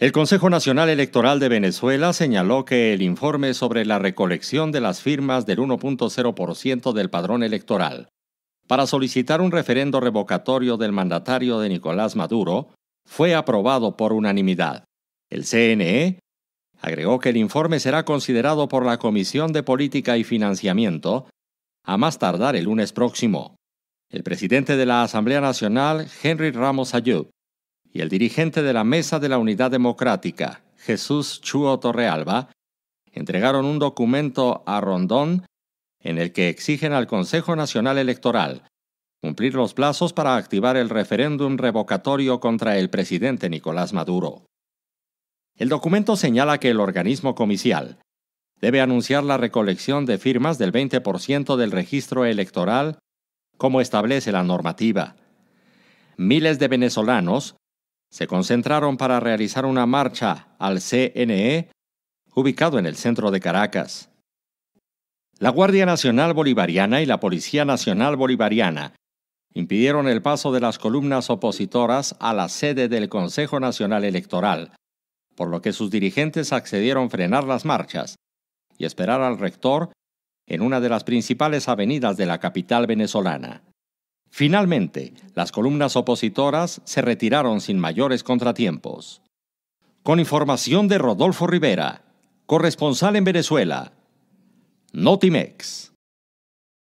El Consejo Nacional Electoral de Venezuela señaló que el informe sobre la recolección de las firmas del 1.0% del padrón electoral para solicitar un referendo revocatorio del mandatario de Nicolás Maduro fue aprobado por unanimidad. El CNE agregó que el informe será considerado por la Comisión de Política y Financiamiento a más tardar el lunes próximo. El presidente de la Asamblea Nacional, Henry Ramos Ayub, el dirigente de la Mesa de la Unidad Democrática, Jesús Chuo Torrealba, entregaron un documento a Rondón en el que exigen al Consejo Nacional Electoral cumplir los plazos para activar el referéndum revocatorio contra el presidente Nicolás Maduro. El documento señala que el organismo comicial debe anunciar la recolección de firmas del 20% del registro electoral como establece la normativa. Miles de venezolanos se concentraron para realizar una marcha al CNE, ubicado en el centro de Caracas. La Guardia Nacional Bolivariana y la Policía Nacional Bolivariana impidieron el paso de las columnas opositoras a la sede del Consejo Nacional Electoral, por lo que sus dirigentes accedieron frenar las marchas y esperar al rector en una de las principales avenidas de la capital venezolana. Finalmente, las columnas opositoras se retiraron sin mayores contratiempos. Con información de Rodolfo Rivera, corresponsal en Venezuela, Notimex.